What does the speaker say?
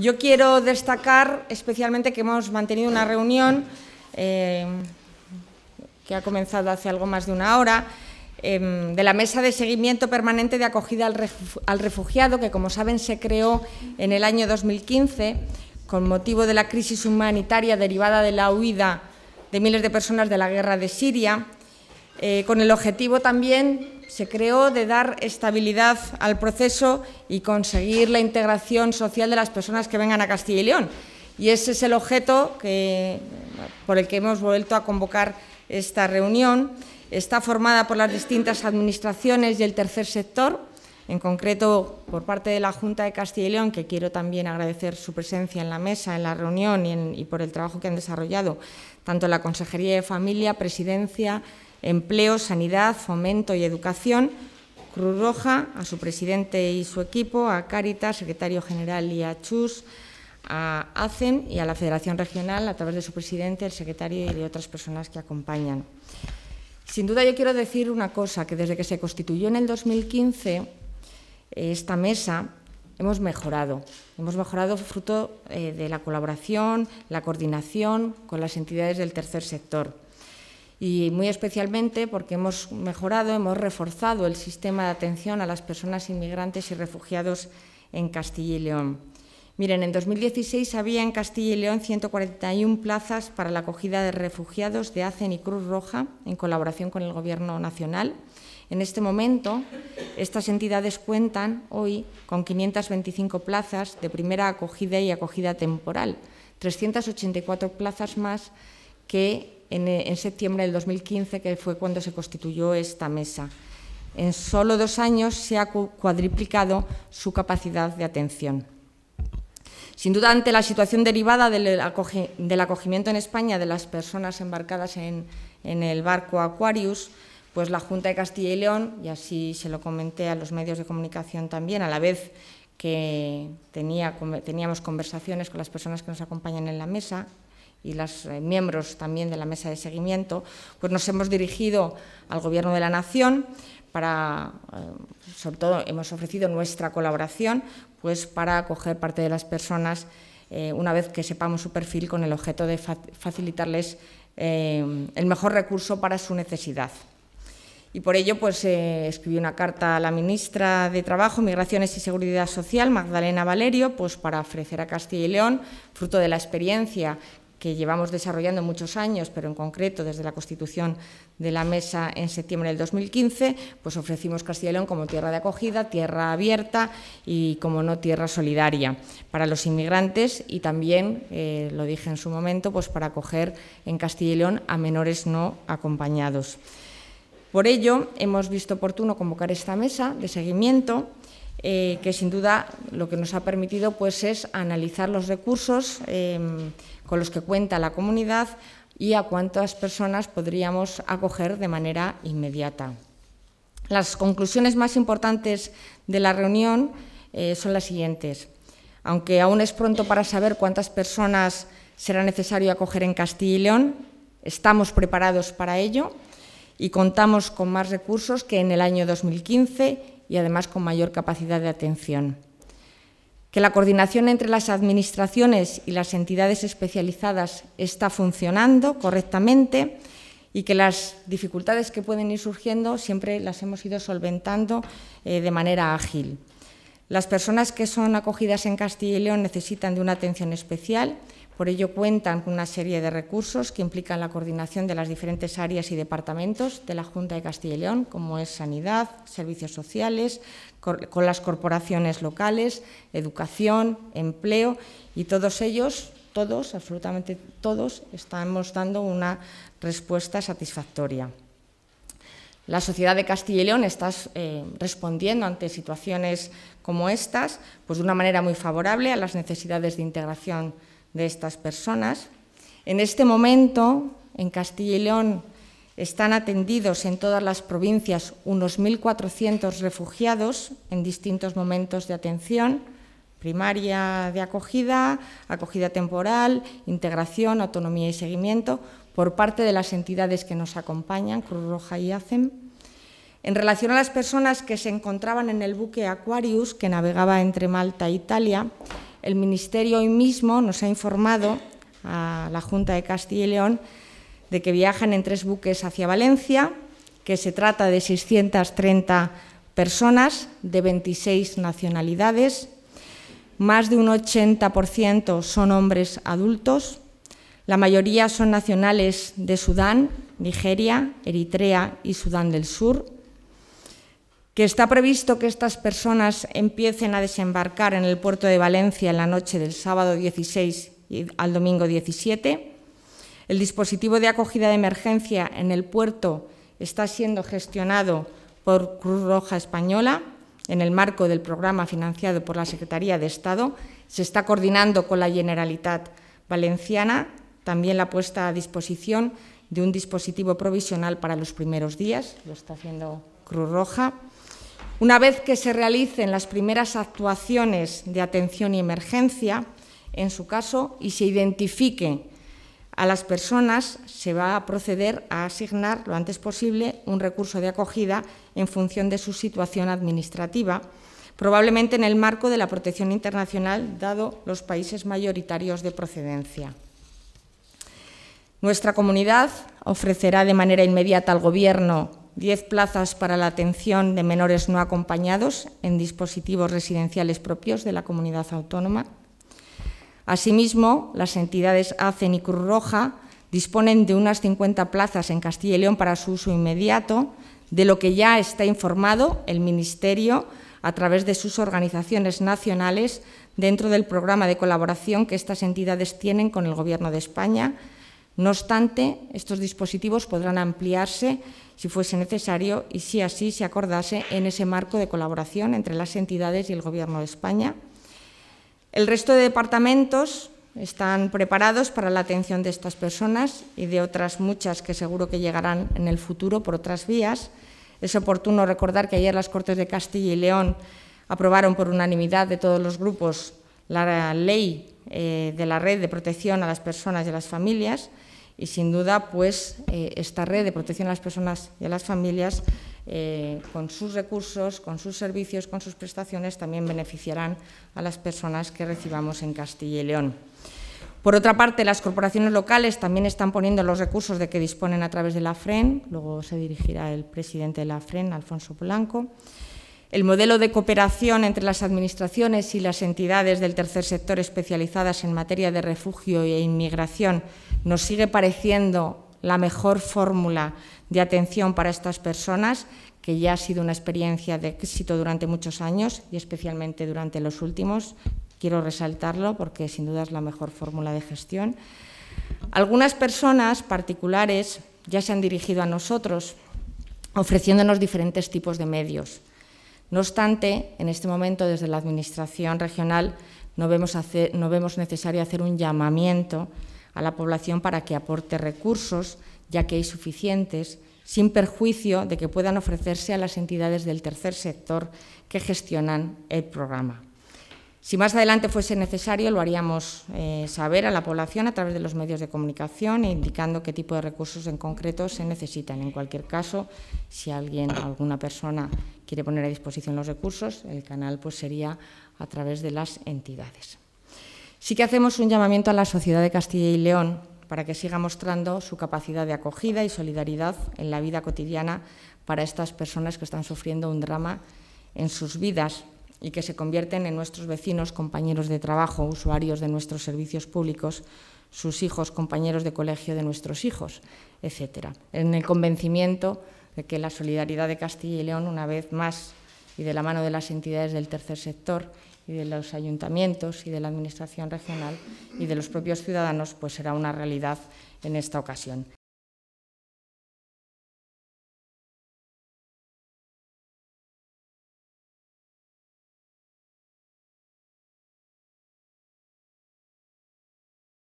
Yo quiero destacar especialmente que hemos mantenido una reunión eh, que ha comenzado hace algo más de una hora, em, de la Mesa de Seguimiento Permanente de Acogida al Refugiado, que como saben se creó en el año 2015 con motivo de la crisis humanitaria derivada de la huida de miles de personas de la guerra de Siria, eh, con el objetivo también se creó de dar estabilidad al proceso y conseguir la integración social de las personas que vengan a Castilla y León. Y ese es el objeto por el que hemos vuelto a convocar esta reunión. Está formada por las distintas administraciones y el tercer sector, en concreto por parte de la Junta de Castilla y León, que quiero también agradecer su presencia en la mesa, en la reunión y, y por el trabajo que han desarrollado, tanto la Consejería de Familia, Presidencia, Empleo, Sanidad, Fomento y Educación, Cruz Roja, a su presidente y su equipo, a Cáritas, secretario general y a Chus, a ACEN y a la Federación Regional a través de su presidente, el secretario y de otras personas que acompañan. Sin duda yo quiero decir una cosa, que desde que se constituyó en el 2015 esta mesa hemos mejorado. Hemos mejorado fruto eh, de la colaboración, la coordinación con las entidades del tercer sector y muy especialmente porque hemos mejorado, hemos reforzado el sistema de atención a las personas inmigrantes y refugiados en Castilla y León. Miren, en 2016 había en Castilla y León 141 plazas para la acogida de refugiados de ACEN y Cruz Roja en colaboración con el Gobierno Nacional. En este momento, estas entidades cuentan hoy con 525 plazas de primera acogida y acogida temporal, 384 plazas más que eh, en, septiembre del 2015, que fue cuando se constituyó esta mesa. En solo dos años se ha cuadriplicado su capacidad de atención. Sin duda, ante la situación derivada del, acogimiento en España de las personas embarcadas en, el barco Aquarius, pues la Junta de Castilla y León, y así se lo comenté a los medios de comunicación también, a la vez que teníamos conversaciones con las personas que nos acompañan en la mesa, y los eh, miembros también de la mesa de seguimiento, pues nos hemos dirigido al Gobierno de la Nación para, eh, sobre todo, hemos ofrecido nuestra colaboración pues para acoger parte de las personas eh, una vez que sepamos su perfil con el objeto de facilitarles el mejor recurso para su necesidad. Y por ello pues, escribí una carta a la ministra de Trabajo, Migraciones y Seguridad Social, Magdalena Valerio, pues, para ofrecer a Castilla y León, fruto de la experiencia que llevamos desarrollando muchos años, pero en concreto desde la constitución de la mesa en septiembre del 2015, pues ofrecimos Castilla y León como tierra de acogida, tierra abierta y, como no, tierra solidaria para los inmigrantes y también, eh, lo dije en su momento, pues para acoger en Castilla y León a menores no acompañados. Por ello, hemos visto oportuno convocar esta mesa de seguimiento eh, que sin duda lo que nos ha permitido pues, es analizar los recursos em, con los que cuenta la comunidad y a cuántas personas podríamos acoger de manera inmediata. Las conclusiones más importantes de la reunión eh, son las siguientes. Aunque aún es pronto para saber cuántas personas será necesario acoger en Castilla y León, estamos preparados para ello y contamos con más recursos que en el año 2015 y además con mayor capacidad de atención. Que la coordinación entre las administraciones y las entidades especializadas está funcionando correctamente y que las dificultades que pueden ir surgiendo siempre las hemos ido solventando eh, de manera ágil. Las personas que son acogidas en Castilla y León necesitan de una atención especial por ello cuentan con una serie de recursos que implican la coordinación de las diferentes áreas y departamentos de la Junta de Castilla y León, como es Sanidad, Servicios Sociales, con las corporaciones locales, Educación, Empleo y todos ellos, todos, absolutamente todos, estamos dando una respuesta satisfactoria. La sociedad de Castilla y León está eh, respondiendo ante situaciones como estas pues de una manera muy favorable a las necesidades de integración de estas personas. En este momento, en Castilla y León están atendidos en todas las provincias unos 1.400 refugiados en distintos momentos de atención, primaria de acogida, acogida temporal, integración, autonomía y seguimiento, por parte de las entidades que nos acompañan, Cruz Roja y ACEM. En relación a las personas que se encontraban en el buque Aquarius, que navegaba entre Malta e Italia, el Ministerio hoy mismo nos ha informado a la Junta de Castilla y León de que viajan en tres buques hacia Valencia, que se trata de 630 personas de 26 nacionalidades, más de un 80% son hombres adultos, la mayoría son nacionales de Sudán, Nigeria, Eritrea y Sudán del Sur, está previsto que estas personas empiecen a desembarcar en el puerto de Valencia en la noche del sábado 16 al domingo 17. El dispositivo de acogida de emergencia en el puerto está siendo gestionado por Cruz Roja Española en el marco del programa financiado por la Secretaría de Estado. Se está coordinando con la Generalitat Valenciana también la puesta a disposición de un dispositivo provisional para los primeros días, lo está haciendo Cruz Roja. Una vez que se realicen las primeras actuaciones de atención y emergencia, en su caso, y se identifique a las personas, se va a proceder a asignar lo antes posible un recurso de acogida en función de su situación administrativa, probablemente en el marco de la protección internacional, dado los países mayoritarios de procedencia. Nuestra comunidad ofrecerá de manera inmediata al Gobierno 10 plazas para la atención de menores no acompañados en dispositivos residenciales propios de la comunidad autónoma. Asimismo, las entidades ACEN y Cruz Roja disponen de unas 50 plazas en Castilla y León para su uso inmediato, de lo que ya está informado el Ministerio a través de sus organizaciones nacionales dentro del programa de colaboración que estas entidades tienen con el Gobierno de España no obstante, estos dispositivos podrán ampliarse si fuese necesario y si así se acordase en ese marco de colaboración entre las entidades y el Gobierno de España. El resto de departamentos están preparados para la atención de estas personas y de otras muchas que seguro que llegarán en el futuro por otras vías. Es oportuno recordar que ayer las Cortes de Castilla y León aprobaron por unanimidad de todos los grupos la ley eh, de la red de protección a las personas y a las familias y sin duda pues eh, esta red de protección a las personas y a las familias eh, con sus recursos, con sus servicios, con sus prestaciones también beneficiarán a las personas que recibamos en Castilla y León. Por otra parte, las corporaciones locales también están poniendo los recursos de que disponen a través de la FREN, luego se dirigirá el presidente de la FREN, Alfonso Blanco, el modelo de cooperación entre las administraciones y las entidades del tercer sector especializadas en materia de refugio e inmigración nos sigue pareciendo la mejor fórmula de atención para estas personas, que ya ha sido una experiencia de éxito durante muchos años y especialmente durante los últimos. Quiero resaltarlo porque sin duda es la mejor fórmula de gestión. Algunas personas particulares ya se han dirigido a nosotros ofreciéndonos diferentes tipos de medios no obstante, en este momento desde la Administración regional no vemos, necesario hacer un llamamiento a la población para que aporte recursos, ya que hay suficientes, sin perjuicio de que puedan ofrecerse a las entidades del tercer sector que gestionan el programa. Si más adelante fuese necesario, lo haríamos eh, saber a la población a través de los medios de comunicación, e indicando qué tipo de recursos en concreto se necesitan. En cualquier caso, si alguien, alguna persona quiere poner a disposición los recursos, el canal pues, sería a través de las entidades. Sí que hacemos un llamamiento a la sociedad de Castilla y León para que siga mostrando su capacidad de acogida y solidaridad en la vida cotidiana para estas personas que están sufriendo un drama en sus vidas y que se convierten en nuestros vecinos, compañeros de trabajo, usuarios de nuestros servicios públicos, sus hijos, compañeros de colegio de nuestros hijos, etc. En el convencimiento de que la solidaridad de Castilla y León, una vez más, y de la mano de las entidades del tercer sector y de los ayuntamientos y de la Administración regional y de los propios ciudadanos, pues será una realidad en esta ocasión.